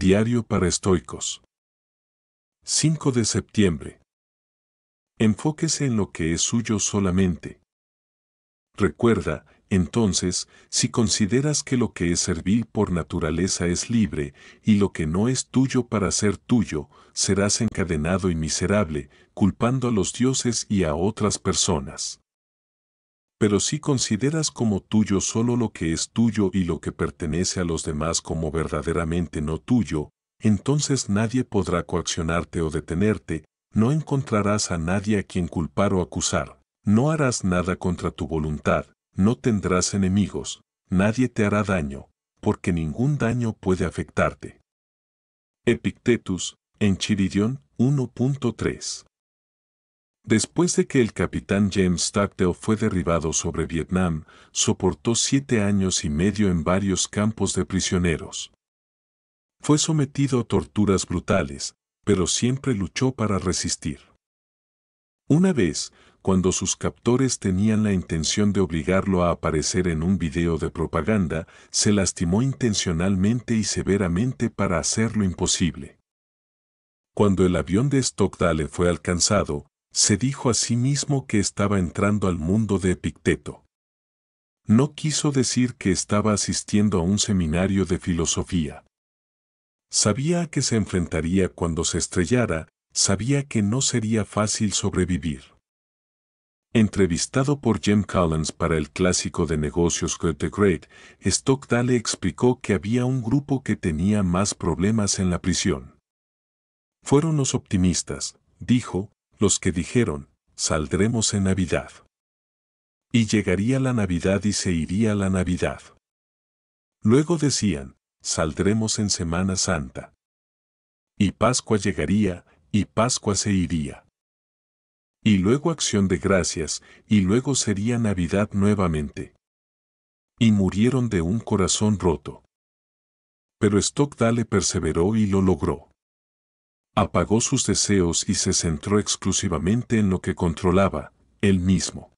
Diario para estoicos. 5 de septiembre. Enfóquese en lo que es suyo solamente. Recuerda, entonces, si consideras que lo que es servil por naturaleza es libre, y lo que no es tuyo para ser tuyo, serás encadenado y miserable, culpando a los dioses y a otras personas pero si consideras como tuyo solo lo que es tuyo y lo que pertenece a los demás como verdaderamente no tuyo, entonces nadie podrá coaccionarte o detenerte, no encontrarás a nadie a quien culpar o acusar, no harás nada contra tu voluntad, no tendrás enemigos, nadie te hará daño, porque ningún daño puede afectarte. Epictetus, en Chiridión 1.3 Después de que el capitán James Stockdale fue derribado sobre Vietnam, soportó siete años y medio en varios campos de prisioneros. Fue sometido a torturas brutales, pero siempre luchó para resistir. Una vez, cuando sus captores tenían la intención de obligarlo a aparecer en un video de propaganda, se lastimó intencionalmente y severamente para hacerlo imposible. Cuando el avión de Stockdale fue alcanzado, se dijo a sí mismo que estaba entrando al mundo de Epicteto. No quiso decir que estaba asistiendo a un seminario de filosofía. Sabía que se enfrentaría cuando se estrellara, sabía que no sería fácil sobrevivir. Entrevistado por Jim Collins para el clásico de negocios The Great, Stockdale explicó que había un grupo que tenía más problemas en la prisión. Fueron los optimistas, dijo, los que dijeron, saldremos en Navidad. Y llegaría la Navidad y se iría la Navidad. Luego decían, saldremos en Semana Santa. Y Pascua llegaría, y Pascua se iría. Y luego acción de gracias, y luego sería Navidad nuevamente. Y murieron de un corazón roto. Pero Stockdale perseveró y lo logró apagó sus deseos y se centró exclusivamente en lo que controlaba, él mismo.